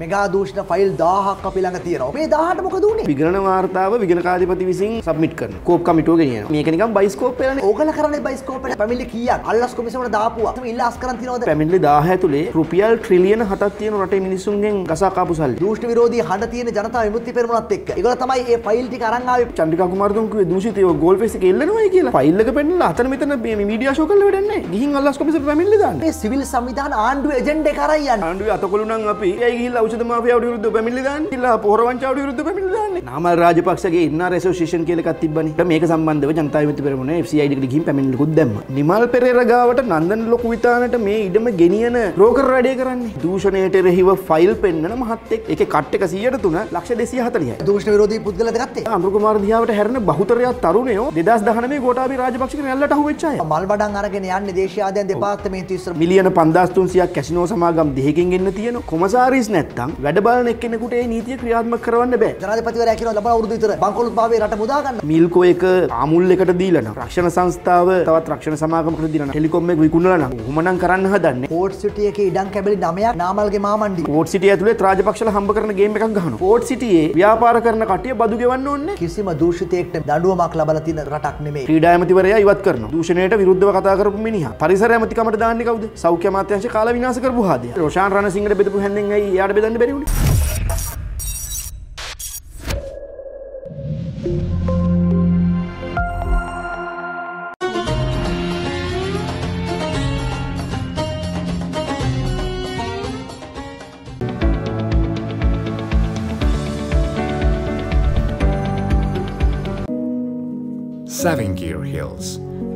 Mega දූෂණ file දාහක් අපි ළඟ තියෙන ඔබේ දාහට මොකද වුණේ විගණන වාර්තාව විගණ කාධිපති විසින් සබ්මිට් කරන කෝප් කමිටුව ගෙනියන මේක නිකන් බයිස්කෝප් එකනේ ඕගල කරන්නේ බයිස්කෝප් එකට පැමිණිලි කීයක් අල්ලස් කොමිසමට දාපුවා තමයි ඉල්ලාස් කරන් තියනවද පැමිණිලි 10 ඇතුලේ රුපියල් ට්‍රිලියන 7ක් තියෙන රටේ මිනිසුන්ගෙන් ගසා කාපු සල්ලි දූෂණ විරෝධී හඬ තියෙන ජනතාව විමුක්ති පෙරමුණත් එක්ක ඒගොල්ලෝ තමයි මේ ෆයිල් ටික අරන් ආවේ චන්ද්‍රිකා කුමාරතුංග කිව්වේ දූෂිතයෝ ගෝල් ෆේස් එක එල්ලනවායි කියලා ෆයිල් එක පෙන්නලා අතන මෙතන මේ මීඩියා ෂෝ කරලා වැඩන්නේ ගිහින් අල්ලස් කොමිසමට පැමිණිලි දාන්න මේ සිවිල් සංවිධාන ආණ්ඩුවේ එජෙන්ඩේ කරයි යන්නේ ආණ්ඩුවේ අතකොළු නම් අපි ඒයි ගිහිල්ලා ෞෂධ මාෆියාවට විරුද්ධව පැමිණිලි දාන්නේ. ඉල්ලා පොහොර වංචාවට විරුද්ධව පැමිණිලි දාන්නේ. නාමල් රාජපක්ෂගේ ඉන්නාර ඇසෝෂියේෂන් කියලා එකක් තිබ්බනේ. මේක සම්බන්ධව ජනතා විමුක්ති පෙරමුණේ FCID කට ගිහින් පැමිණිලිකුත් දැම්මා. නිමල් පෙරේරා ගාවට නන්දන ලොකු විතානට මේ ඉඩම ගෙනියන රෝකර් වැඩේ කරන්නේ. දූෂණයට එරෙහිව ෆයිල් පෙන්නන මහත්තෙක්. ඒකේ කට් එක 103 ලක්ෂ 240යි. දූෂණ විරෝධී පුද්ගලයා දෙකත්තේ. අමෘ කුමාර දිහාවට හැරෙන බහුතරයක් තරුණයෝ 2019 ගෝඨාභය රාජපක්ෂගේ රැල්ලට අහු වෙච්ච අය. මල් වඩන් අරගෙන යන්නේ දේශීය ආදායම් දෙපාර්තමේන්තුව ඉස්සර මිලියන 5300ක් කැසිනෝ සමාගම් දෙකකින් එන්න තියෙන කොමසාරිස් නැත්ත නැත්තම් වැඩබලන කෙනෙකුට නීතිය ක්‍රියාත්ම කරන්න බෑ ජනතපතිවර කියන ලබ වරුදුතර බංකොලුත් බාවේ රට මුදාගන්න මිල්කෝ එක අමුල් එකට දීලන රක්ෂණ සංස්ථාව තවත් රක්ෂණ සමාගමකට දින හෙලිකොම් එක විකුණලන හොමනම් කරන්න හදන්නේ පෝට් සිටිය එක ඉඩම් කැබලි නමයක් නාමල්ගේ මාමණ්ඩි පෝට් සිටිය ඇතුලේ රාජපක්ෂල හම්බ කරන ගේම් එකක් ගහනවා පෝට් සිටියේ ව්‍යාපාර කරන කටිය බදු ගෙවන්න ඕනේ කිසිම දූෂිතයෙක්ට දඬුවමක් ලබලා තියෙන රටක් නෙමෙයි ක්‍රීඩා ඇමතිවරයා ඉවත් කරනවා දූෂණයට විරුද්ධව කතා කරපු මිනිහා පරිසර ඇමතිකමට දාන්නේ කවුද සෞඛ්‍ය අමාත්‍යාංශ කාල විනාශ කරපු හාදියා රොෂාන් රණසිංහට බෙදපු හැන්දෙන් ඇයි එයාට ලාබේ Gear බැරි වුණේ. Hills,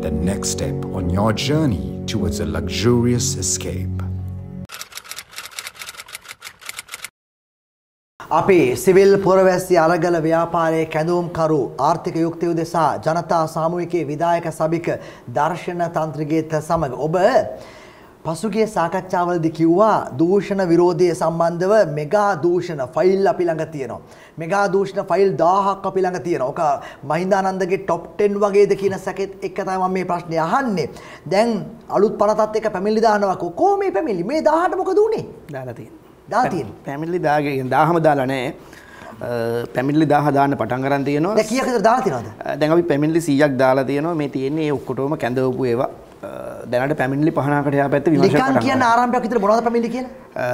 the next step on your journey towards a luxurious escape. අපි සිවිල් පුරවැසි අරගල ව්‍යාපාරයේ කැඳවුම්කරු ආර්ථික යුක්තිය උදෙසා ජනතා සාමූහිකයේ විධායක සභික දර්ශන තන්ත්‍රගේත සමග ඔබ පසුගිය සාකච්ඡාවලදී කිව්වා දූෂණ විරෝධය සම්බන්ධව මෙගා දූෂණ ෆයිල් අපි ළඟ තියෙනවා. මෙගා දූෂණ ෆයිල් 1000ක් අපි ළඟ තියෙනවා. ඔක මහින්දානන්දගේ top 10 වගේද කියන සැකෙත් එක තමයි මම මේ ප්‍රශ්නේ අහන්නේ. දැන් අලුත් පනතත් එක පැමිණිලි දානවා. කොහොම මේ පැමිණිලි? මේ 1000ට මොකද උනේ? දාලා තියෙනවා. දාතින් පැමිල්ලි දාගෙන දාහම දාලා නෑ පැමිල්ලි දාහ දාන්න පටන් ගන්න තියෙනවා කියකද දාලා තියෙනවද දැන් අපි පැමිල්ලි 100ක් දාලා තියෙනවා මේ තියෙන්නේ ඒ ඔක්කොටම කැඳවපු ඒවා දැනට පැමිල්ලි පහනකට එහා පැත්ත විමර්ශනය කරනවා නිකන් කියන ආරම්භයක් විතර මොනවද පැමිල්ලි කියලා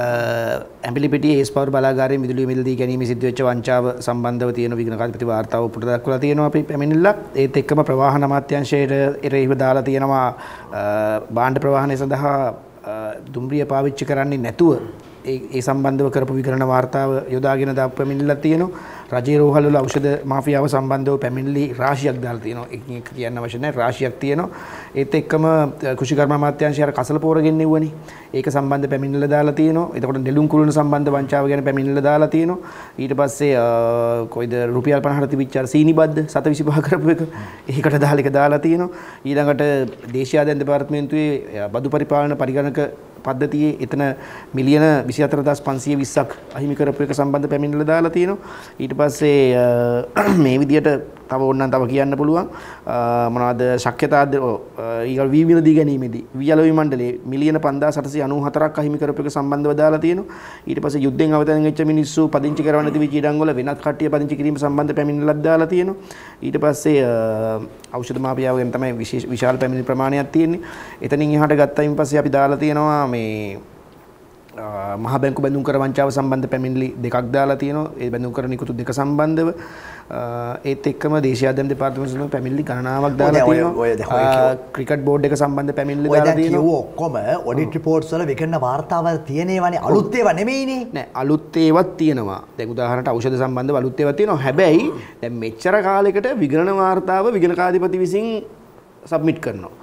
ඇම්පිලි පිටියේ ඒස් පවර් බලාගාරයේ විදුලි මිල දී ගැනීම සිද්ධ වෙච්ච වංචාව සම්බන්ධව තියෙන විගණකාධිපති වාර්තාව උඩට දක්වලා තියෙනවා අපි පැමිණිල්ලක් ඒත් එක්කම ප්‍රවාහන අමාත්‍යාංශයට එරෙහිව දාලා තියෙනවා භාණ්ඩ ප්‍රවාහනය සඳහා දුම්රිය පාවිච්චි කරන්නේ නැතුව ඒ සම්බන්ධව කරපු විකරණ වාර්තාව යොදාගෙන දක්වමිනිලා තියෙනවා. රජයේ රෝහල් වල ඖෂධ මාෆියාව සම්බන්ධව පැමිණිලි රාශියක් දාලා තියෙනවා. ඒක කියන්න අවශ්‍ය නැහැ. රාශියක් තියෙනවා. ඒත් එක්කම කෘෂිකර්ම අමාත්‍යාංශය අර කසල පොර ගෙන්නෙව්වනේ. ඒක සම්බන්ධ පැමිණිල්ල දාලා තියෙනවා. එතකොට නෙළුම් කුළුණ සම්බන්ධ වංචාව ගැන පැමිණිල්ල දාලා තියෙනවා. ඊට පස්සේ කොයිද රුපියල් 50ට තිබිච්ච අර සීනිබද්ද 725 කරපු එක. ඒකට දාලා එක දාලා තියෙනවා. ඊළඟට දේශීයාදෙන් දෙපාර්තමේන්තුවේ බදු පරිපාලන පරිගණක පද්ධතියේ එතන මිලියන 24520ක් අහිමි කරපු එක සම්බන්ධ පැමිණිල්ල දාලා තියෙනවා. ඊට පස්සේ මේ විදියට තව ඔන්න තව කියන්න පුළුවන් මොනවද ශක්්‍යතාද ඊගල් වීවිල දී ගැනීමේදී වියලවි මණ්ඩලේ මිලියන 5794ක් අහිමි කරපු එක සම්බන්ධව දාලා තියෙනවා ඊට පස්සේ යුද්ධෙන් අවතන් වෙච්ච මිනිස්සු පදිංචි කරවන්න නැති විචීඩම් වල වෙනත් කට්ටිය පදිංචි කිරීම සම්බන්ධ පැමිණිල්ලක් දාලා තියෙනවා ඊට පස්සේ ඖෂධ මාපියාවෙන් තමයි විශාල පැමිණිලි ප්‍රමාණයක් තියෙන්නේ එතනින් එහාට ගත්තයින් පස්සේ අපි දාලා තියෙනවා මේ මහ බැංකු බැඳුම් කර වංචාව සම්බන්ධ පැමිණිලි දෙකක් දාලා තියෙනවා. ඒ බැඳුම් කර නිකුතු දෙක සම්බන්ධව ඒත් එක්කම දේශීය ආදායම් දෙපාර්තමේන්තුවේ පැමිණිලි ගණනාවක් දාලා තියෙනවා. ක්‍රිකට් බෝඩ් එක සම්බන්ධ පැමිණිලි දාලා තියෙනවා. ඔය ඔක්කොම ඔඩිට් රිපෝර්ට්ස් වල විකන්න වාර්තාවල් තියෙනේවනේ අලුත් ඒවා නෙමෙයිනේ. නෑ අලුත් ඒවත් තියෙනවා. දැන් උදාහරණට ඖෂධ සම්බන්ධව අලුත් ඒවා තියෙනවා. හැබැයි දැන් මෙච්චර කාලයකට විගණන වාර්තාව විගණකාධිපති විසින් සබ්මිට් කරනවා.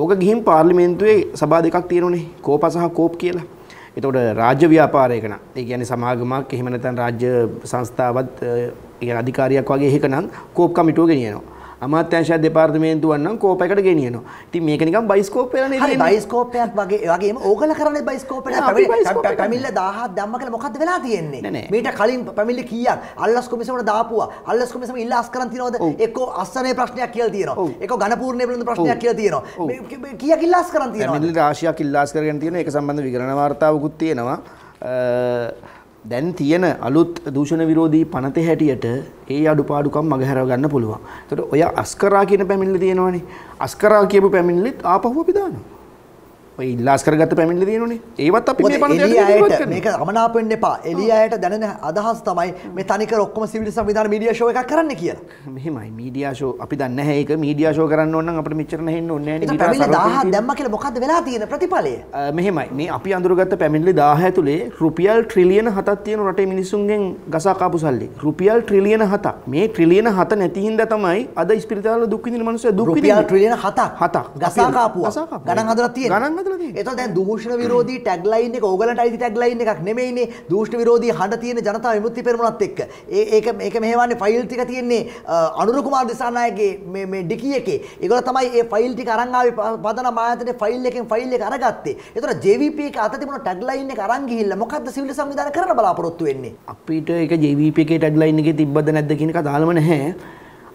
ඕක ගිහින් පාර්ලිමේන්තුවේ සභා දෙකක් තියෙනුනේ. කෝප සහ කෝප් කියලා. එතකොට රාජ්‍ය ව්‍යාපාරයක නම් ඒ කියන්නේ සමාගමක් එහෙම නැත්නම් රාජ්‍ය සංස්ථාවත් ඒ අධිකාරියක් වගේ එකක නම් කෝප් කමිටුව ගෙනියනවා. අමාත්‍යංශ දෙපාර්තමේන්තුවන් නම් කෝපයකට ගෙනියනවා. ඉතින් මේක නිකන් බයිස්කෝප් වෙලානේ ඉන්නේ. හරි බයිස්කෝපයක් වගේ වගේම ඕගල කරන්නේ බයිස්කෝප් එකට පැමිල්ල 1000ක් දැම්ම කියලා මොකද්ද වෙලා තියෙන්නේ? මීට කලින් පැමිල්ල කීයක් අල්ලස් කොමිසමට දාපුවා. අල්ලස් කොමිසම ඉල්ලාස් කරන් තියනවද? එක්කෝ අස්සනේ ප්‍රශ්නයක් කියලා තියෙනවා. එක්කෝ ඝනපූර්ණේ පිළිබඳ ප්‍රශ්නයක් කියලා තියෙනවා. කීයක් ඉල්ලාස් කරන් තියෙනවා? පැමිල්ල රාශියක් ඉල්ලාස් කරගෙන තියෙනවා. ඒක සම්බන්ධ විගණන වාර්තාවකුත් තියෙනවා. දැන් තියෙන අලුත් දූෂණ විරෝධී පනත හැටියට ඒ අඩුපාඩුකම් මගහැරව ගන්න පුළුවන්. එතකොට ඔය අස්කරා කියන පැමිණිල්ල තියෙනවනේ. අස්කරා කියපු පැමිණිල්ලත් ආපහු අපි දානවා. ඉල්ලාස් කරගත පැමිල්ල දයනේ ඒවත් අප අයට මේක අමනාපෙන් එපා එලිය අයට දැන අදහස් තමයි මේ තනික ඔක්කම සිවිල් සවිධාන මීඩියශෝ එක කරන්න කිය මෙමයි මීඩියශෝ අපි දන්න ඒක මීඩියශෝ කරන්න ඔන්න අපට මිචරන හෙන්න ඔන්න දැම්ම කියල මොකක්ද වෙලා තියෙන ප්‍රතිඵලය මෙහෙමයි මේ අපි අඳුරගත්ත පැමිල්ලි දාහ ඇතුළේ රුපියල් ට්‍රිලියන හතත් තියෙන රටේ මිනිසුන්ගෙන් ගසාකාපු සල්ලි රුපියල් ට්‍රිලියන හත මේ ට්‍රිලියන හත නැතිහින්ද තමයි අද ස්පිරිතාල දුක්විදින මනුසය දුපියල් ට්‍රිලියන හත හත ගසාකාපු ගණන් හදරත් ගණන්න එත දැ දූෂණ විරෝධී ටැක්ලයින් එක ඕගලට අයිති ටැක්ලයින් එකක් නෙමයිනේ දූෂ්ණ විරෝධී හඬ තියෙන ජනතාව විමුක්ති පෙරමුණත් එක්ක ඒක මේක මෙහෙවන්නේ ෆයිල් ටික තියෙන්නේ අනුරකුමාර් දිසානායගේ මේ ඩිකී එකේ ඒගොල්ල තමයි ඒ ෆයිල් ටික අරන් ආවේ පදනම ආයතනයේ ෆයිල් එකෙන් ෆයිල් එක අරගත්තේ ඒතර JVP එක අත තිබුණ ටැක්ලයින් එක අරන් ගිහිල්ලා මොකද්ද සිවිල් සංවිධානය කරන්න බලාපොරොත්තු වෙන්නේ අපිට ඒක JVP එකේ ටැක්ලයින් එකේ තිබ්බද නැද්ද කියන එක දාලම නැහැ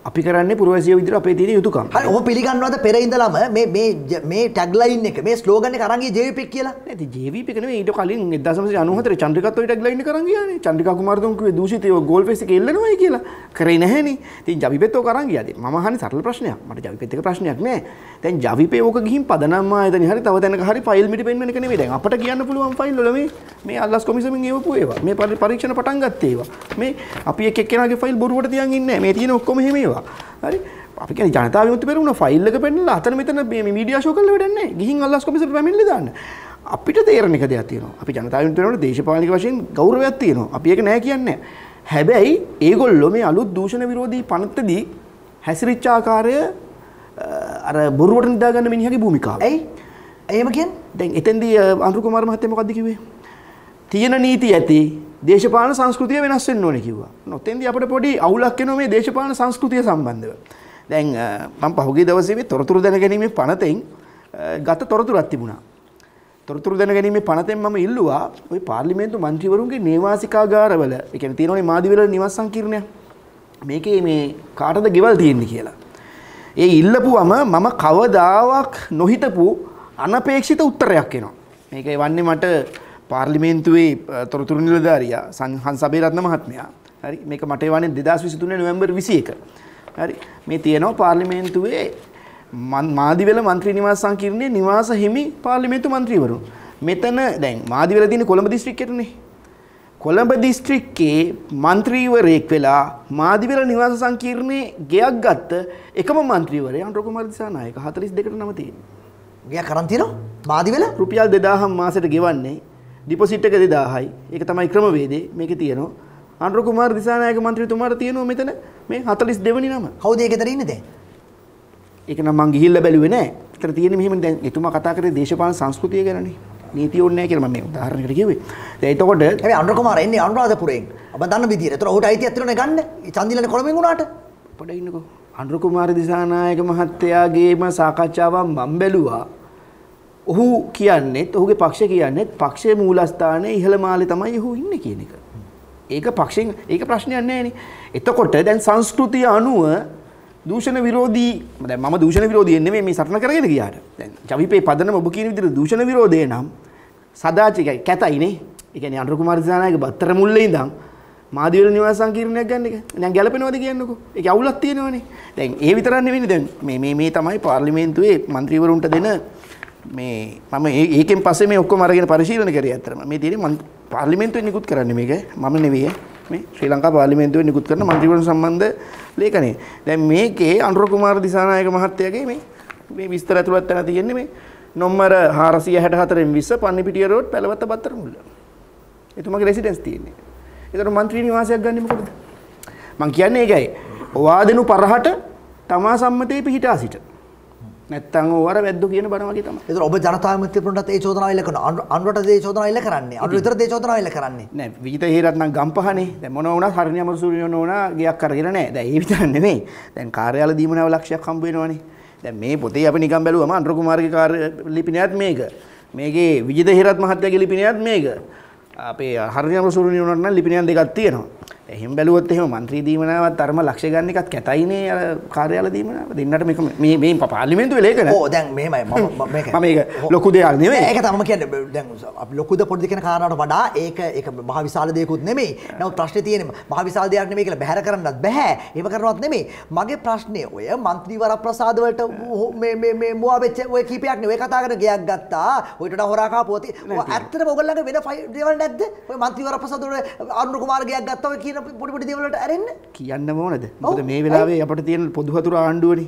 අපි කරන්න පුරවසිය විදිර අපේ තියෙන යුතුකම් හරි ඔහොම පිළිගන්නවද පෙර ඉඳලම මේ මේ මේ ටැග්ලයින් එක මේ ස්ලෝගන් එක අරන් ගියේ JVP කියලා නැති JVP එක නෙවෙයි ඊට කලින් 1994 චන්ද්‍රිකත් ඔය ටැග්ලයින් එක අරන් ගියානේ චන්ද්‍රිකා කුමාරතුංග කිව්වේ දූෂිතය ගෝල් ෆේස් එක එල්ලනවායි කියලා කරේ නැහැනේ ඉතින් ජවිපෙත් ඕක අරන් ගියාද මම අහන්නේ සරල ප්‍රශ්නයක් මට ජවිපෙත් එක ප්‍රශ්නයක් නෑ දැන් ජවිපේ ඕක ගිහින් පදනම් ආයතනෙ හරි තව තැනක හරි ෆයිල් මිටි පෙන්වන එක නෙවෙයි දැන් අපට කියන්න පුළුවන් ෆයිල් වල මේ මේ අල්ලස් කොමිසමෙන් එවපු ඒවා මේ පරීක්ෂණ පටන් ගත්තේ ඒවා මේ අපි එක් එක්කෙනාගේ ෆයිල් බොරුවට තියන් ඉන්නේ මේ තියෙන ඔක්කොම එහෙම ඒවා කරලා හරි අපි කියන්නේ ජනතා විමුක්ති පෙරමුණ ෆයිල් එක පෙන්නලා අතන මෙතන මේ මීඩියා ෂෝ කරලා වැඩක් නැහැ ගිහින් අල්ලාස් කොමිසම පැමිණිලි දාන්න අපිට තේරෙන එක දෙයක් තියෙනවා අපි ජනතා විමුක්ති පෙරමුණේ දේශපාලනික වශයෙන් ගෞරවයක් තියෙනවා අපි ඒක නැහැ කියන්නේ හැබැයි ඒගොල්ලෝ මේ අලුත් දූෂණ විරෝධී පනතදී හැසිරිච්ච ආකාරය අර බොරුවට නිදාගන්න මිනිහගේ භූමිකාව. ඇයි? එහෙම කියන්නේ? දැන් එතෙන්දී අනුරු කුමාර මහත්තයා මොකද්ද කිව්වේ? තියෙන නීති ඇති දේශපාලන සංස්කෘතිය වෙනස් වෙන්න ඕනේ කිව්වා. නොතෙන්දී අපිට පොඩි අවුලක් එනවා මේ දේශපාලන සංස්කෘතිය සම්බන්ධව. දැන් මම පහුගිය දවසේ මේ තොරතුරු දැනගැනීමේ පනතෙන් ගත තොරතුරක් තිබුණා. තොරතුරු දැනගැනීමේ පනතෙන් මම ඉල්ලුවා ওই පාර්ලිමේන්තු മന്ത്രിවරුන්ගේ නේවාසිකාගාරවල, ඒ කියන්නේ තියෙනවනේ මාදිවිල නිවාස සංකීර්ණය. මේකේ මේ කාටද ගෙවල් තියෙන්නේ කියලා. ඒ ඉල්ලපුවම මම කවදාවක් නොහිතපු අනපේක්ෂිත උත්තරයක් එනවා. මේකේ වන්නේ මට පාර්ලිමේන්තුවේ තොරතුරු නිලධාරියා සංහන් සබේරත්න මහත්මයා හරි මේක මට එවන්නේ 2023 නොවැම්බර් 21 හරි මේ තියෙනවා පාර්ලිමේන්තුවේ මාදිවල මන්ත්‍රී නිවාස සංකීර්ණයේ නිවාස හිමි පාර්ලිමේන්තු මන්ත්‍රීවරුන් මෙතන දැන් මාදිවල තියෙන කොළඹ දිස්ත්‍රික්කයටනේ කොළඹ දිස්ත්‍රික්කේ මන්ත්‍රීවරයෙක් වෙලා මාදිවල නිවාස සංකීර්ණයේ ගෙයක් ගත්ත එකම මන්ත්‍රීවරයා අනුර කුමාර දිසානායක 42ට නම තියෙනවා. ගෙයක් අරන් තියෙනවා? මාදිවල රුපියල් 2000 මාසෙට ගෙවන්නේ ඩිපොසිට් එක 2000යි. ඒක තමයි ක්‍රමවේදේ මේකේ තියෙනවා. අනුර කුමාර දිසානායක මන්ත්‍රීතුමාට තියෙනවා මෙතන මේ 42 වෙනි නම. කවුද ඒකේ තර ඉන්නේ දැන්? ඒක නම් මං ගිහිල්ලා බැලුවේ නෑ. ඒතර තියෙන්නේ මෙහෙම දැන් එතුමා කතා කරේ දේශපාලන සංස්කෘතිය ගැනනේ. නීතිය ඕනේ නෑ කියලා මම මේ උදාහරණයකට කිව්වේ. දැන් එතකොට හැබැයි අනුර කුමාර එන්නේ අනුරාධපුරයෙන්. ඔබ දන්න විදියට. ඒතර ඔහුට අයිතියක් තියෙනවනේ ගන්න. චන්දිලනේ කොළඹෙන් උනාට. පොඩ්ඩක් ඉන්නකෝ. අනුර කුමාර දිසානායක මහත්තයාගේම සාකච්ඡාවක් මම බැලුවා. ඔහු කියන්නේත් ඔහුගේ පක්ෂය කියන්නේත් පක්ෂයේ මූලස්ථානයේ ඉහළ මාලේ තමයි ඔහු ඉන්නේ කියන එක. ඒක පක්ෂෙන් ඒක ප්‍රශ්නයක් නැහැ එතකොට දැන් සංස්කෘතිය අනුව දූෂණ විරෝධී දැන් මම දූෂණ විරෝධී නෙමෙයි මේ සටන කරගෙන ගියාට. දැන් ජවිපේ පදනම ඔබ කියන විදිහට දූෂණ විරෝධය නම් සදාචිකයි කැතයිනේ. ඒ කියන්නේ අනුර කුමාර දිසානායක බත්තර මුල්ලේ ඉඳන් මාදිවල නිවාස සංකීර්ණයක් ගන්න එක. දැන් ගැලපෙනවද කියන්නකෝ. ඒක අවුලක් තියෙනවනේ. දැන් ඒ විතරක් නෙවෙයි දැන් මේ මේ මේ තමයි පාර්ලිමේන්තුවේ മന്ത്രിවරුන්ට දෙන මේ මම ඒකෙන් පස්සේ මේ ඔක්කොම අරගෙන පරිශීලනය කරේ ඇත්තටම. මේ තියෙන්නේ මම පාර්ලිමේන්තුවේ නිකුත් කරන්නේ මේක. මම නෙවෙයි. මේ ශ්‍රී ලංකා පාර්ලිමේන්තුවේ නිකුත් කරන මන්ත්‍රීවරුන් සම්බන්ධ ලේඛනය. දැන් මේකේ අනුර කුමාර දිසානායක මහත්තයාගේ මේ මේ විස්තර ඇතුළත් තැන තියෙන්නේ මේ නොම්බර 464 න් 20 පන්නිපිටිය රෝඩ් පැලවත්ත බත්තර මුල්ල. එතුමාගේ රෙසිඩන්ස් තියෙන්නේ. ඒතර മന്ത്രി නිවාසයක් ගන්නෙ මොකටද? මං කියන්නේ ඒකයි. වාදෙනු පරහට තමා සම්මතයේ පිහිටා සිට නැත්තං ඕර වැද්ද කියන බනවගේ තම ත ඔබ ජනතාමත්‍යපුරටත් ඒ චෝදනාවල්ලකන අන්ුවට දේ චෝදනාවල්ල කරන්නේ අු විතර දේ චෝදනාවල්ල කරන්නේ නෑ විත හේරත්නම් ගම්පහනේ මොන වුණ හරණය මසූරිය ඕන ගයක් කරගෙන නෑ දැ ඒ විතර නෙමේ දැන් කාර්යාල දීමනාව ලක්ෂයක් හම්බේෙනවානේ දැ මේ පොතේ අප නිකම් බැලුවම අන්රකුමාර්ග කාර ලිපිනයත් මේක මේගේ විජිත හිරත් මහත්තයගේ ලිපිනයත් මේක අපේ හරණයම සුරුණියුනන්න ලිපිනයන් දෙකක් තියෙනවා එහෙම බැලුවොත් එහෙම മന്ത്രി දීමනාවත් තරම ලක්ෂ ගන්න එකත් කැතයිනේ අර කාර්යාල දීමනාව දෙන්නට මේක මේ මේ පාර්ලිමේන්තුවේ ලේඛන ඕ දැන් මෙහෙමයි මම මේක මම මේක ලොකු දෙයක් නෙමෙයි ඒක තමයි කියන්නේ දැන් අපි ලොකුද පොඩිද කියන කාරණාවට වඩා ඒක ඒක මහ විශාල දෙයක්ුත් නෙමෙයි නමුත් ප්‍රශ්නේ තියෙන්නේ මහ විශාල දෙයක් නෙමෙයි කියලා බැහැර කරන්නත් බෑ එහෙම කරනවත් නෙමෙයි මගේ ප්‍රශ්නේ ඔය മന്ത്രി වරප්‍රසාද වලට මේ මේ මේ මුවා වෙච්ච ඔය කීපයක් නෙවෙයි කතා කරන ගයක් ගත්තා ඔයිට හොරා කාපුවා ඇත්තටම ඔයගොල්ලන්ගේ වෙන ෆයිල් දේවල් නැද්ද ඔය മന്ത്രി වරප්‍රසාද වල අනුර කුමාර ගයක් ගත්තා ඔය කියන වෙන පොඩිපොඩි දේවලට ඇරෙන්න කියන්න ඕනද මොකද මේ වෙලාවේ අපට තියෙන පොදු හතුර ආණ්ඩුවනේ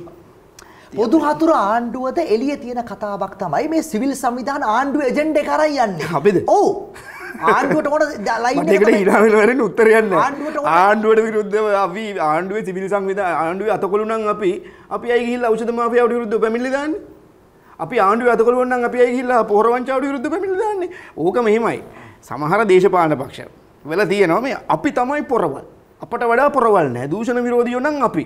පොදු හතුර ආණ්ඩුවද එළිය තියෙන කතාවක් තමයි මේ සිවිල් සංවිධාන ආණ්ඩුව එජෙන්ඩ කරයි යන්නේ අපිද ඔව් ආණ්ඩුවට ඕන ලයින්කට හිනාවෙලවරෙන් උත්තරයන්න ආණ්ඩුවට විරුද්ධව අපි ආණ්ඩුවේ සිවිල් සංවිධාන ආණ්ඩුවේ අතකොළුනම් අපි අපි අයි ගිහිල්ලා ඖෂධ මාෆියාවට විරුද්ධව පැමිණිලි දාන්නේ අපි ආණ්ඩුවේ අතකොළුවන් නම් අපි අයි ගිහිල්ලා පොහොර වංචාවට විරුද්ධව පැමිණිලි දාන්නේ ඕක මෙහෙමයි සමහර දේශපාලන පක්ෂ වෙලා තියෙනවා මේ අපි තමයි පොරවල් අපට වඩා පොරවල් නෑ දූෂණ විරෝධියෝ නම් අපි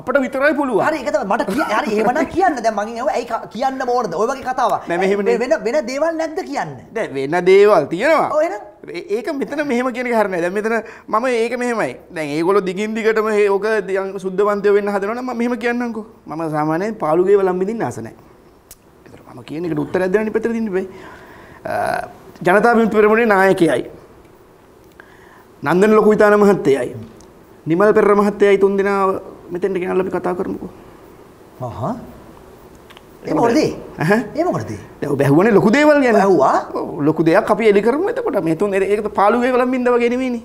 අපට විතරයි පුළුවන් හරි ඒක තමයි මට හරි එහෙමනම් කියන්න දැන් මගෙන් ඇහුවා ඇයි කියන්න ඕනද ඔය වගේ කතාවක් වෙන වෙන දේවල් නැද්ද කියන්න දැන් වෙන දේවල් තියෙනවා ඔව් එහෙනම් ඒක මෙතන මෙහෙම කියන එක හරිනේ දැන් මෙතන මම ඒක මෙහෙමයි දැන් ඒගොල්ලෝ දිගින් දිගටම ඕක සුද්ධවන්තය වෙන්න හදනවනම් මම මෙහෙම කියන්නම්කෝ මම සාමාන්‍යයෙන් පාළුගේ වලම් බින්දින්න ආස නැහැ ඒතර මම කියන එකට උත්තරයක් දෙන්න පිටර දෙන්න බෑ ජනතා විමුක්ති පෙරමුණේ නායකයයි නන්දන ලොකුවිතාන මහත්තයයි. නිමල් පෙර මහත්තයයි තුන් දෙනා මෙතෙන්ට ගෙනල්ලා අපි කතා කරමුකෝ. හා ඒ මොකද? ඈ ඒ මොකද? දැන් බැහුවනේ ලොකු දේවල් ගැන. බැහුවා. ලොකු දෙයක් අපි එලි කරමු එතකොට. මේ තුන් ඒක පාළුවේ වලම් බින්ද වගේ නෙවෙයිනේ.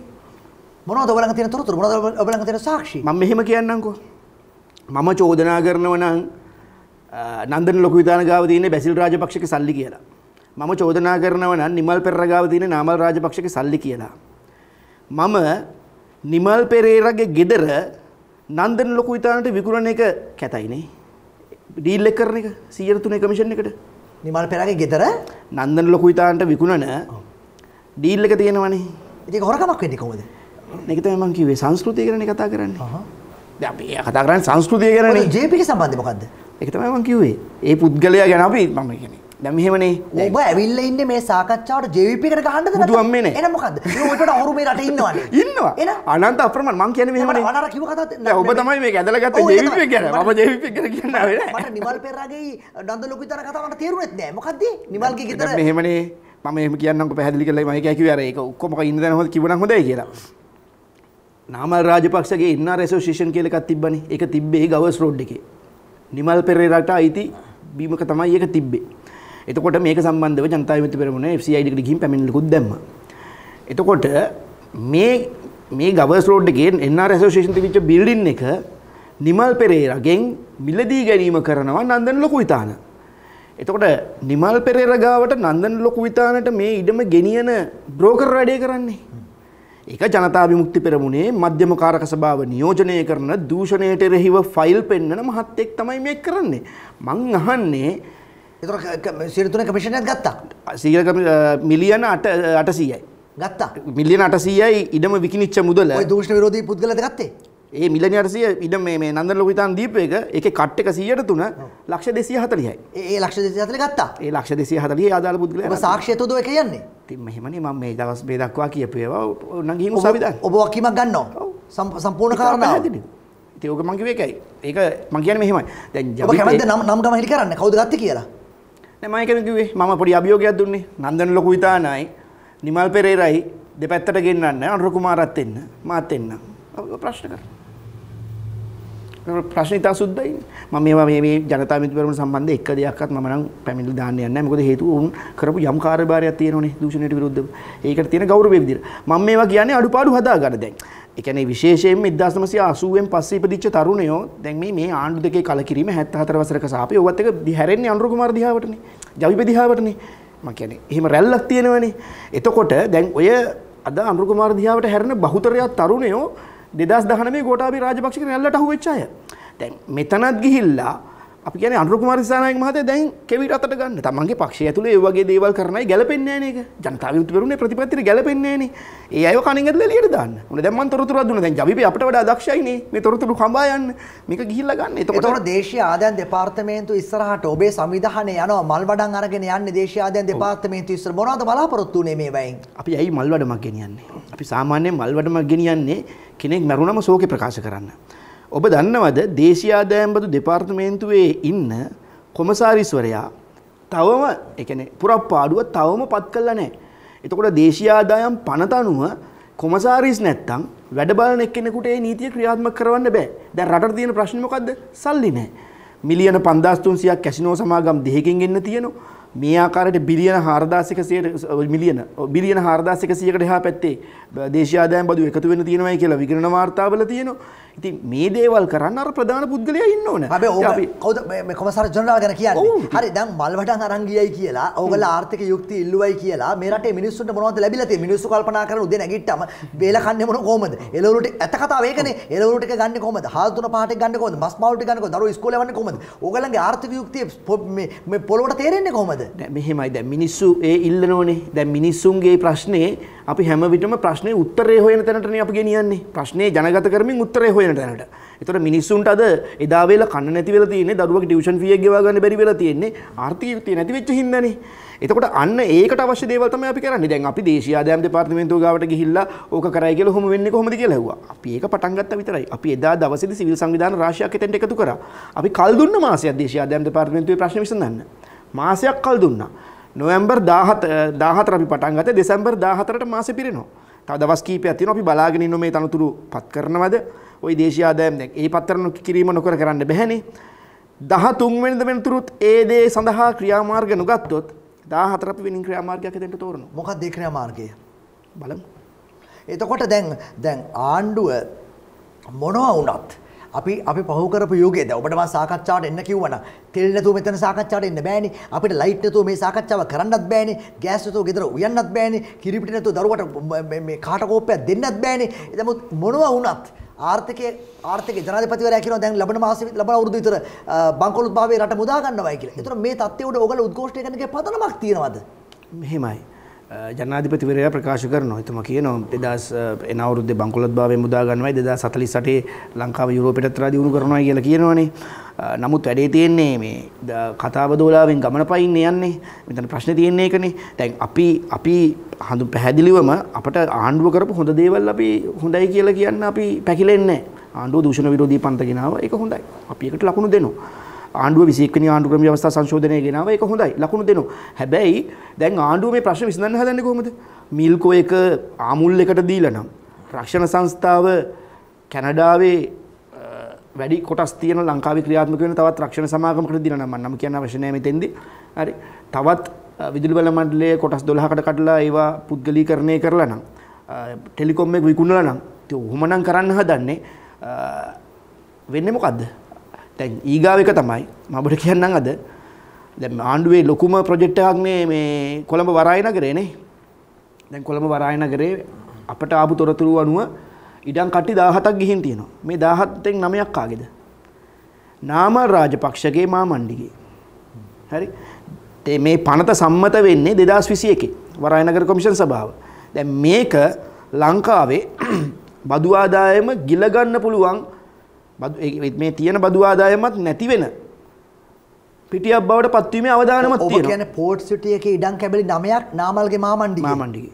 මොනවද ඔබලඟ තියෙන තොරතුරු? මොනවද ඔබලඟ තියෙන සාක්ෂි? මම මෙහෙම කියන්නම්කෝ. මම චෝදනා කරනව නම් නන්දන ලොකු විතාන ගාව තියෙන බැසිල් රාජපක්ෂගේ සල්ලි කියලා. මම චෝදනා කරනව නම් නිමල් පෙරර ගාව තියෙන නාමල් රාජපක්ෂගේ සල්ලි කියලා. මම නිමල් පෙරේරගේ ගෙදර නන්දන ලොකු ඉතාලට විකුණන එක කැතයිනේ. ඩීල් එක කරන එක 103 කමිෂන් එකට. නිමල් පෙරේරගේ ගෙදර නන්දන ලොකු ඉතාලට විකුණන ඩීල් එක තියෙනවනේ. ඉතින් හොරකමක් වෙන්නේ කොහොමද? මේක තමයි මම කිව්වේ සංස්කෘතිය ගැන කතා කරන්නේ. දැන් අපි කතා කරන්නේ සංස්කෘතිය ගැනනේ. JP ක සම්බන්ධය මොකද්ද? ඒක තමයි මම කිව්වේ. ඒ පුද්ගලයා ගැන අපි මම කියන්නේ දැමහෙමනේ ඔබ ඇවිල්ල ඉන්න මේ සාකච්ඡාවට ජවිපිකට ගහන්නද දුවම්මන එනමකද ට හරු මේ රට ඉන්නවා ඉන්නවා එන අනන්ත අප්‍රම මං කියන මෙහම අර කිව කත ඔබ තමයි මේ ඇදලගත් ජවිපි කියන ම ජවිපි කර කියන්න නිවල් පෙරගේ දන්ද ලොකු තර කතාවට තේරුවත් නෑ මොකක්ද නිවල්ගේ ගත මෙහෙමනේ මම එම කියන්නක පැහදිලි කල මයි ැකිව අර එක ඔක්කොම ඉන්න දැනහ කිවන හොද කියලා නාමල් රාජපක්ෂගේ ඉන්න රෙසෝෂේෂන් කියලකක් තිබ්බන එක තිබ්බේ ගවස් රෝඩ් එකේ නිමල් පෙරේරට අයිති බීමක තමයි ඒක තිබ්බේ එතකොට මේක සම්බන්ධව ජනතා විමුක්ති පෙරමුණ FCID එකට ගිහින් පැමිණිලකුත් දැම්මා. එතකොට මේ මේ ගවර්ස් රෝඩ් එකේ NR ඇසෝෂියේෂන් තිබිච්ච බිල්ඩින් එක නිමල් පෙරේරාගෙන් මිලදී ගැනීම කරනවා නන්දන ලොකුවිතාන. එතකොට නිමල් පෙරේරා ගාවට නන්දන ලොකුවිතානට මේ ඉඩම ගෙනියන බ්‍රෝකර් වැඩේ කරන්නේ. ඒක ජනතා විමුක්ති පෙරමුණේ මධ්‍යම කාරක සභාව නියෝජනය කරන දූෂණයට එරෙහිව ෆයිල් පෙන්වන මහත්තයෙක් තමයි මේක කරන්නේ. මං අහන්නේ එතර සිරතුන කමිෂණයක් ගත්තා සීර මිලියන අට අට සීයයි ගත්තා මිලියන අට සීයයි ඉඩම විකිනිච්ච මුදල දෂ විරෝධී පුද්ගලද ගත්තේ ඒ මිලනි අටසිය ඉඩ මේ නන්ද ලොවිතාන් දීපයක එක කට් එක සියයට තුන ලක්ෂ දෙසිය හතලියයි ඒ ලක්ෂ දෙසි හතල ගත්තා ඒ ලක්ෂ දෙසිය හතලිය ආදාල පුද්ගල සාක්ෂයතුද එක කියන්නේ තින් මෙහෙමනේ මම මේ දවස් මේ දක්වා කියපේවා නගීම සංවිධාන ඔබ වකීමක් ගන්නවා සම්පූර්ණ කාරණාව ඉතින් ඕක මං කිව්වේ ඒකයි ඒක මං කියන්නේ මෙහෙමයි දැන් ජවිපේ ඔබ කැමතිද නම් නම් ගම හෙලි කරන්න කවුද ගත්තේ කියලා නෑ මම කියන කිව්වේ මම පොඩි අභියෝගයක් දුන්නේ නන්දන ලොකු විතානයි නිමල් පෙරේරයි දෙපැත්තට ගෙන්නන්න අනුර කුමාරත් එන්න මාත් එන්න ප්‍රශ්න කරා ප්‍රශ්න ඉතා සුද්දයි මම මේවා මේ මේ ජනතා මිත්‍රවරුන් සම්බන්ධ එක දෙයක්වත් මම නම් පැමිණිලි දාන්න යන්නේ නැහැ මොකද හේතුව උන් කරපු යම් කාර්යභාරයක් තියෙනෝනේ දූෂණයට විරුද්ධව ඒකට තියෙන ගෞරවය විදිහට මම මේවා කියන්නේ අඩුපාඩු හදාගන්න දැන් එකනේ විශේෂයෙන් ඉදදාසමසය අසුවෙන් පස්ස ඉපදිච්ච තරුණයෝ දැන් මේ මේ ආණ්ඩු දෙකේ කලකිරීම හැත්ත හතර වසරක සාපය ඔවත් එක දිහැරෙන්නේ අනුරුකුමාර දිහාවටනේ ජවිප දිහාවටනේ මම කියන්නේ එහෙම රැල්ලක් තියෙනවනේ එතකොට දැන් ඔය අද අනුරුකුමාර දිහාවට හැරෙන බහුතරයක් තරුණයෝ 2019 ගෝඨාභය රාජපක්ෂ කියන රැල්ලට අහුවෙච්ච අය දැන් මෙතනත් ගිහිල්ලා අපි කියන්නේ අනුර කුමාර දිසානායක මහත්තයා දැන් කෙවිට අතට ගන්න. තමන්ගේ පක්ෂය ඇතුලේ ඒ වගේ දේවල් කරනයි ගැලපෙන්නේ නැහැ නේද? ජනතා විමුක්ති පෙරමුණේ ප්‍රතිපත්තියට ගැලපෙන්නේ නැහනේ. ඒ අයව කණින් ඇදලා එළියට දාන්න. මොන දැන් මම තොරතුරු දුන්නා. දැන් ජවිපේ අපිට වඩා දක්ෂයි නේ. මේ තොරතුරු හඹා යන්න. මේක ගිහිල්ලා ගන්න. එතකොට එතකොට දේශීය ආදායම් දෙපාර්තමේන්තුව ඉස්සරහට ඔබේ සංවිධානය යනවා මල් වඩම් අරගෙන යන්නේ දේශීය ආදායම් දෙපාර්තමේන්තුව ඉස්සර මොනවද බලාපොරොත්තු වෙන්නේ මේ වයින්? අපි ඇයි මල් වඩමක් ගෙනියන්නේ? අපි සාමාන්‍යයෙන් මල් වඩමක් ගෙනියන්නේ කෙනෙක් මැරුණම ශෝකේ ප්‍රකාශ කරන්න. ඔබ දන්නවද දේශීය ආදායම්බදු දෙපාර්තමේන්තුවේ ඉන්න කොමසාරිස්වරයා තවම එකන පුරප්පාඩුව තවම පත් කල්ල නෑ. එතකොට දේශීය ආදායම් පනතනුව කොමසාරිස් නැත්තම් වැඩ බලන එක්කෙනෙකුට ඒ නීතිය ක්‍රියාත්මක කරවන්න බෑ. දැන් රටට තියෙන ප්‍රශ්නේ මොකද්ද? සල්ලි නෑ. මිලියන 5300ක් කැසිනෝ සමාගම් දෙකකින් එන්න තියෙනවා. මේ ආකාරයට බිලියන 4100ට මිලියන බිලියන 4100කට එහා පැත්තේ දේශීය ආදායම් බදු එකතු වෙන්න තියෙනවායි කියලා විගණන වාර්තාවල තියෙනවා. ඉති මේ දේවල් කරන්න අර ප්‍රධාන පුද්ගලය ඉන්න ඕන හැබ කවද කොමසර ජනරා ගැන කියන්න හරි දැන් මල්වට අරංගියයි කියලා ඔගල ආර්ථක යුක්ති ඉල්ලුවයි කියලා මේරට මිනිස්සුට මොනවද ලැබිලති මිනිස්සු කල්පනා කරන උදේ නැගිට්ටම බේල කන්නේ මොන කොහමද එළවලුට ඇත කතාව ඒකනේ එළවලුට එක ගන්න කොහමද හාල්තුන පහට ගන්න කොහමද මස් මාවුලට ගන්න කොහමද දරුවෝ ඉස්කෝලේ යවන්නේ කොහමද ඔගලගේ ආර්ථික යුක්තිය මේ මේ පොළොවට තේරෙන්නේ කොහමද මෙහෙමයි දැන් මිනිස්සු ඒ ඉල්ලනෝනේ දැන් මිනිස්සුන්ගේ ප්‍රශ්නේ අපි හැම විටම ප්‍රශ්නේ උත්තරේ හොයන තැනටනේ අපි ගෙනියන්නේ ප්‍රශ්නේ ජනගත කරමින් උත්තරේ හොයන තැනට. එතකොට මිනිස්සුන්ට අද එදා වෙලා කන්න නැති වෙලා තියෙන්නේ දරුවගේ ටියුෂන් ෆී එක ගෙවා ගන්න බැරි වෙලා තියෙන්නේ ආර්ථිකය නැති වෙච්ච හින්දානේ. එතකොට අන්න ඒකට අවශ්‍ය දේවල් තමයි අපි කරන්නේ. දැන් අපි දේශීය ආදායම් දෙපාර්තමේන්තුව ගාවට ගිහිල්ලා ඕක කරයි කියලා ඔහොම වෙන්නේ කොහොමද කියලා ඇහුවා. අපි ඒක පටන් ගත්තා විතරයි. අපි එදා දවසේදී සිවිල් සංවිධාන රාශියක් එතෙන්ට එකතු කරා. අපි කල් දුන්න මාසයක් දේශීය ආදායම් දෙපාර්තමේන්තුවේ ප්‍රශ්න විසඳන්න. මාසයක් කල් දුන්නා. නොවැම්බර් 14 14 අපි පටන් ගත්තේ දෙසැම්බර් 14ට මාසෙ පිරෙනවා. තව දවස් කීපයක් තියෙනවා අපි බලාගෙන ඉන්න මේ තනතුරු පත් කරනවද? ওই දේශයාදෑම් දැන් ඒ පත්තරණු කිරීම නොකර කරන්න බැහැනේ. 13 වෙනිද වෙනතුරුත් ඒ දේ සඳහා ක්‍රියාමාර්ග නොගත්තොත් 14 වෙනි ක්‍රියාමාර්ගයක් දෙන්න තෝරනවා. මොකක්ද ඒ ක්‍රියාමාර්ගය? බලමු. එතකොට දැන් දැන් ආණ්ඩුව මොනවා වුණත් අපි අපි පහු කරපු යුගයේ දැන් ඔබට මම සාකච්ඡාවට එන්න කිව්වනම් තෙල් නැතුව මෙතන සාකච්ඡාවට එන්න බෑනේ අපිට ලයිට් නැතුව මේ සාකච්ඡාව කරන්නත් බෑනේ ගෑස් නැතුව ගෙදර උයන්නත් බෑනේ කිරිපිටි නැතුව දරුවට මේ කාට කෝප්පයක් දෙන්නත් බෑනේ එතමුත් මොනවා වුණත් ආර්ථිකයේ ආර්ථික ජනාධිපතිවරයා කියනවා දැන් ලබන මාසෙ ලබන අවුරුදු විතර බංකොලොත් භාවයේ රට මුදා ගන්නවයි කියලා. ඒතර මේ தත්ත්වයේ උඩ ඔයගොල්ලෝ උද්ඝෝෂණය කරන එකේ පදනමක් තියනවද? මෙහෙමයි. Uh, ජනාධිපතිවරයා ප්‍රකාශ කරනවා. එතුමා කියනවා 2000 uh, එන අවුරුද්දේ බංකොලොත් භාවය මුදා ගන්නවයි 2048 ලංකාව යුරෝපයට තරහ දියුණු කරනවා කියලා කියනවනේ. Uh, නමුත් වැඩේ තියෙන්නේ මේ කතාව දෝලාවෙන් ගමන පයින් යන්නේ. මෙතන ප්‍රශ්නේ තියෙන්නේ ඒකනේ. දැන් අපි අපි හඳු පැහැදිලිවම අපට ආණ්ඩුව කරපු හොඳ දේවල් අපි හොඳයි කියලා කියන්න අපි පැකිලෙන්නේ නැහැ. ආණ්ඩුව දූෂණ විරෝධී පන්ත ගෙනාවා. ඒක හොඳයි. අපි ඒකට ලකුණු දෙනවා. ආණ්ඩුව විසික්කන ආණ්ඩු ක්‍රම අවස්ථා සංශෝධනය ගෙනාව එක හොඳයි ලකුණු දෙනවා හැබැයි දැන් ආණ්ඩුව මේ ප්‍රශ්න විසඳන්න හදන්නේ කොහොමද මිල්කෝ එක ආමුල් එකට දීලා නම් රක්ෂණ සංස්ථාව කැනඩාවේ වැඩි කොටස් තියෙන ලංකාවේ ක්‍රියාත්මක වෙන තවත් රක්ෂණ සමාගමකට දිනන මම නම් කියන්න අවශ්‍ය නැහැ මෙතෙන්දී. හරි. තවත් විදුලි බල මණ්ඩලයේ කොටස් 12කට කඩලා ඒවා පුද්ගලීකරණය කරලා නම් ටෙලිකොම් එක විකුණලා නම් ඉතින් ඔහොමනම් කරන්න හදන්නේ වෙන්නේ මොකද්ද? දැන් ඊගාව එක තමයි මම ඔබට කියන්නම් අද දැන් ආණ්ඩුවේ ලොකුම ප්‍රොජෙක්ට් එකක් මේ මේ කොළඹ වරාය නගරේ නේ. දැන් කොළඹ වරාය නගරේ අපට ආපු තොරතුරු අනුව ඉඩම් කට්ටි 17ක් ගිහින් තියෙනවා. මේ 17න් 9ක් කාගේද? නාමල් රාජපක්ෂගේ මාමණ්ඩිගේ. හරි. මේ පනත සම්මත වෙන්නේ 2021 වරාය නගර කොමිෂන් සභාව. දැන් මේක ලංකාවේ බදු ආදායම ගිල ගන්න පුළුවන් මේ තියෙන බදු ආදායමත් නැති වෙන පිටියක් බවට පත්වීමේ අවධානමත් තියෙනවා. ඔබ කියන්නේ පෝට් සිටි එකේ ඉඩම් කැබලි 9ක් නාමල්ගේ මාමණ්ඩිකේ. මාමණ්ඩිකේ.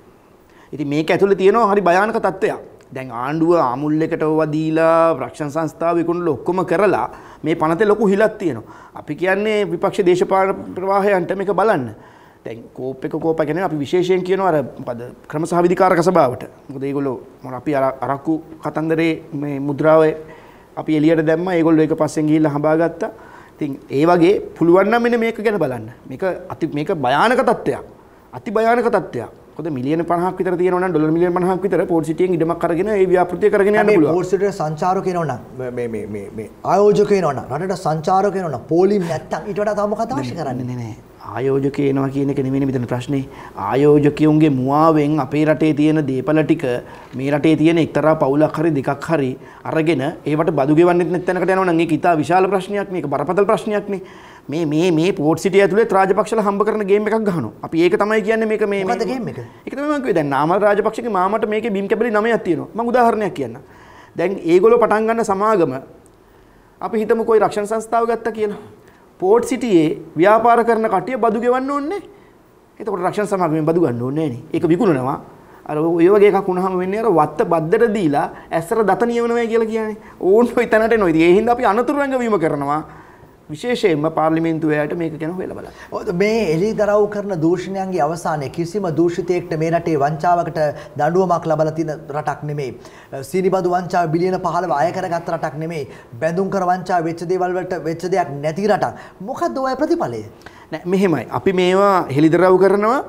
ඉතින් මේක ඇතුළේ තියෙනවා හරි භයානක තත්ත්වයක්. දැන් ආණ්ඩුව අමුල් එකට වදීලා රක්ෂණ සංස්ථාව විකුණලා ඔක්කොම කරලා මේ පනතේ ලොකු හිලක් තියෙනවා. අපි කියන්නේ විපක්ෂ දේශපාලන ප්‍රවාහයන්ට මේක බලන්න. දැන් කෝප් එක කෝප කියන්නේ අපි විශේෂයෙන් කියනවා අර මොකද ක්‍රමසහවිධිකාරක සභාවට. මොකද ඒගොල්ලෝ අපි අරක්කු කතන්දරේ මේ මුද්‍රාවේ අපි එලියට දැම්ම ඒගොල්ල එක පස්සෙන් ගිහිල්ලා හඹා ගත්තා. ඉතින් ඒ වගේ පුළුවන් නම් මෙන්න මේක ගැන බලන්න. මේක අති මේක භයානක තත්ත්වයක්. අති භයානක තත්ත්වයක්. මොකද මිලියන 50ක් විතර තියෙනවා නම් ඩොලර් මිලියන 50ක් විතර පෝර්ට් සිටියෙන් ඉඩමක් අරගෙන ඒ ව්‍යාපෘතිය කරගෙන යන්න පුළුවන්. පෝර්ට් සිටියේ සංචාරකයනෝ නම් මේ මේ මේ ආයෝජකයනෝ නම් රටට සංචාරකයනෝ නම් පොලිම් නැත්තම් ඊට වඩා තව මොකක්ද අවශ්‍ය කරන්නේ? නෑ නෑ. ආයෝජකය එනවා කියන එක නෙමෙයි මෙතන ප්‍රශ්නේ. ආයෝජකයන්ගේ මුවාවෙන් අපේ රටේ තියෙන දේපල ටික මේ රටේ තියෙන එක්තරා පවුලක් හරි දෙකක් හරි අරගෙන ඒවට බදු ගෙවන්නෙත් නැත්නකට යනවා නම් ඒක ඉතා විශාල ප්‍රශ්නයක් මේක බරපතල ප්‍රශ්නයක් නේ. මේ මේ මේ පෝට් සිටිය ඇතුලේ රාජපක්ෂල හම්බ කරන ගේම් එකක් ගහනවා. අපි ඒක තමයි කියන්නේ මේක මේ මොකද ගේම් එක? ඒක තමයි මම කිව්වේ දැන් නාමල් රාජපක්ෂගේ මාමට මේකේ බිම් කැබලි 9ක් තියෙනවා. මම උදාහරණයක් කියන්නම්. දැන් ඒගොල්ලෝ පටන් ගන්න සමාගම අපි හිතමුකෝ ඒ රක්ෂණ සංස්ථාව ගත්තා කියලා. පෝට් සිටියේ ව්‍යාපාර කරන කටිය බදු ගෙවන්න ඕනේ. එතකොට රක්ෂණ සමාගමෙන් බදු ගන්න ඕනේ නෑනේ. ඒක විකුණනවා. අර ඔය වගේ එකක් වුණාම වෙන්නේ අර වත්ත බද්දට දීලා ඇස්සර දත නියමනවයි කියලා කියන්නේ. ඕන් ඔය තැනට එනවා. ඉතින් ඒ හින්දා අපි අනතුරු රංගවීම කරනවා. විශේෂයෙන්ම පාර්ලිමේන්තුවයට මේක ගැන හොයලා බලන්න. මේ එලි දරව් කරන දූෂණයන්ගේ අවසානයේ කිසිම දූෂිතයෙක්ට මේ රටේ වංචාවකට දඬුවමක් ලබලා තියෙන රටක් නෙමෙයි. සීනිබදු වංචාව බිලියන 15 අය කරගත් රටක් නෙමෙයි. බැඳුම් කර වංචාව වෙච්ච දේවල් වලට වෙච්ච දෙයක් නැති රටක්. මොකද්ද ඔය ප්‍රතිඵලය? නෑ මෙහෙමයි. අපි මේවා හෙලිදරව් කරනවා.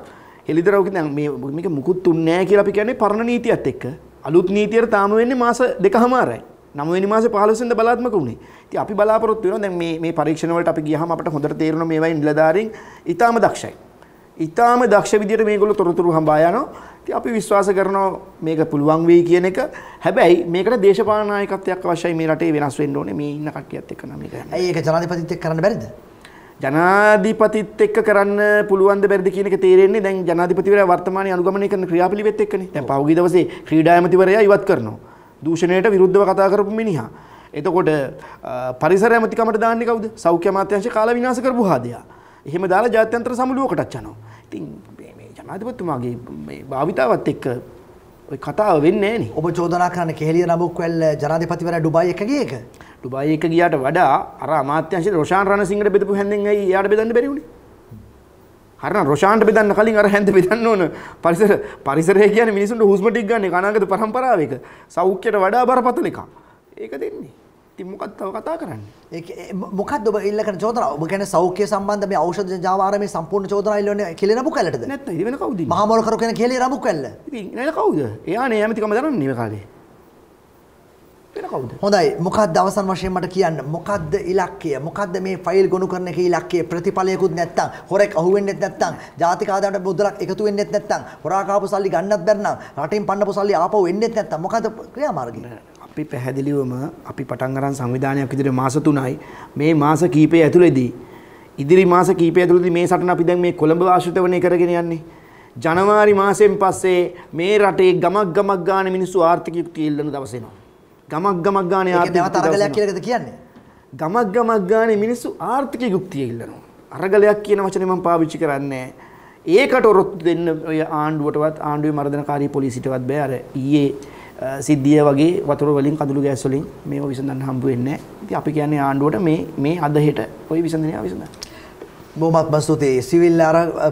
හෙලිදරව් කියන්නේ මේක මුකුත් තුන්නේ නැහැ කියලා අපි කියන්නේ පරණ නීතියත් එක්ක. අලුත් නීතියට තාම වෙන්නේ මාස දෙකමාරයි. 9 මාස 15 වෙනිදා බලාත්මක වුණේ. ඉතින් අපි බලාපොරොත්තු වෙනවා දැන් මේ මේ පරීක්ෂණ වලට අපි ගියහම අපට හොඳට තේරෙනවා මේ වගේ නිලධාරීන් ඊටාම දක්ෂයි. ඊටාම දක්ෂ විදියට මේගොල්ලෝ තොරතුරු හඹා යනවා. ඉතින් අපි විශ්වාස කරනවා මේක පුළුවන් වෙයි කියන එක. හැබැයි මේකට දේශපාලන නායකත්වයක් අවශ්‍යයි මේ රටේ වෙනස් වෙන්න ඕනේ මේ ඉන්න කට්ටියත් එක්ක නම් මේක. ඇයි ඒක ජනාධිපතිත් එක්ක කරන්න බැරිද? ජනාධිපතිත් එක්ක කරන්න පුළුවන්ද බැරිද කියන එක තේරෙන්නේ දැන් ජනාධිපතිවරයා වර්තමානයේ අනුගමනය කරන ක්‍රියාපිලිවෙත් එක්කනේ. දැන් පහුගිය දවසේ ක්‍රීඩා ඇමතිවරයා ඉවත් කරනවා. දූෂණයට විරුද්ධව කතා කරපු මිනිහා. එතකොට පරිසර ඇමතිකමට දාන්නේ කවුද? සෞඛ්‍ය අමාත්‍යාංශය කාලා විනාශ කරපු හාදයා. එහෙම දාලා ජාත්‍යන්තර සමුළුවකටත් යනවා. ඉතින් මේ ජනාධිපතිතුමාගේ මේ භාවිතාවත් එක්ක ඔය කතාව වෙන්නේ නෑනේ. ඔබ චෝදනා කරන්න කෙහෙලිය නබුක්වැල් ජනාධිපතිවරයා ඩුබායි එක ගිය එක. ඩුබායි එක ගියාට වඩා අර අමාත්‍යංශයේ රොෂාන් රණසිංහට බෙදපු හැන්දෙන් ඇයි එයාට බෙදන්න බැරි වුණේ? හරිනම් රොෂාන්ට බෙදන්න කලින් අර හැන්ද බෙදන්න ඕන පරිසර පරිසරය කියන්නේ මිනිසුන්ට හුස්ම ටික ගන්න එක අනාගත පරම්පරාවක සෞඛ්‍යයට වඩා බරපතල එකක් ඒක දෙන්නේ ඉතින් මොකක්ද තව කතා කරන්නේ ඒ මොකක්ද ඔබ ඉල්ල කරන චෝදනාව ඔබ කියන්නේ සෞඛ්‍ය සම්බන්ධ මේ ඖෂධ ජාවාරමේ සම්පූර්ණ චෝදනාව ඉල්ලන්නේ කෙලේ රබු කැලටද නැත්නම් ඉතින් වෙන කවුද මහා මොල කරු කියන කෙලේ රබු කැල්ල ඉතින් නේද කවුද එයානේ යැමතිකම දරන්නේ මේ කාලේ හොඳයි මොකක්ද අවසන් වශයෙන් මට කියන්න මොකක්ද ඉලක්කය මොකක්ද මේ ෆයිල් ගොනු කරන එක ඉලක්කය ප්‍රතිඵලයකුත් නැත්තම් හොරෙක් අහු වෙන්නෙත් නැත්තම් ජාතික ආදායමට මුදලක් එකතු වෙන්නෙත් නැත්තම් හොරා කාපු සල්ලි ගන්නත් බැරි නම් රටින් පන්නපු සල්ලි ආපහු එන්නෙත් නැත්තම් මොකද ක්‍රියාමාර්ගය අපි පැහැදිලිවම අපි පටන් ගන්න සංවිධානයක් විදිහට මාස 3යි මේ මාස කීපය ඇතුළතදී ඉදිරි මාස කීපය ඇතුළතදී මේ සටන අපි දැන් මේ කොළඹ ආශ්‍රිතවනේ කරගෙන යන්නේ ජනවාරි මාසයෙන් පස්සේ මේ රටේ ගමක් ගමක් ගාන මිනිස්සු ආර්ථික යුක්තිය ඉල්ලන දවසේනවා ගමක් ගමක් ගානේ ආර්ථික තරගලයක් කියලාද කියන්නේ? ගමක් ගමක් ගානේ මිනිස්සු ආර්ථික යුක්තිය ඉල්ලනවා. අරගලයක් කියන වචනේ මම පාවිච්චි කරන්නේ ඒකට ඔරොත්තු දෙන්න ඔය ආණ්ඩුවටවත් ආණ්ඩුවේ මර්ධනකාරී පොලිසියටවත් බෑ අර ඊයේ සිද්ධිය වගේ වතුර වලින් කඳුළු ගෑස් වලින් මේව විසඳන්න හම්බ වෙන්නේ නැහැ. ඉතින් අපි කියන්නේ ආණ්ඩුවට මේ මේ අදහෙට ওই විසඳනය විසඳන්න. බොමත්ම ස්තුතියි සිවිල්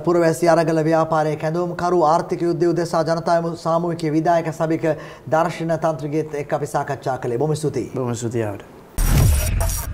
පුරවැසි අරගල ව්‍යාපාරය කැඳවම්කරු ආර්ථික යුද්ධය උදෙසා ජනතාව සාමූහික විදායක සභික දර්ශන තන්ත්‍රගේත් එක් අපි සාකච්ඡා කළේ බොම ස්තුතියි බොම ස්තුතියාවට.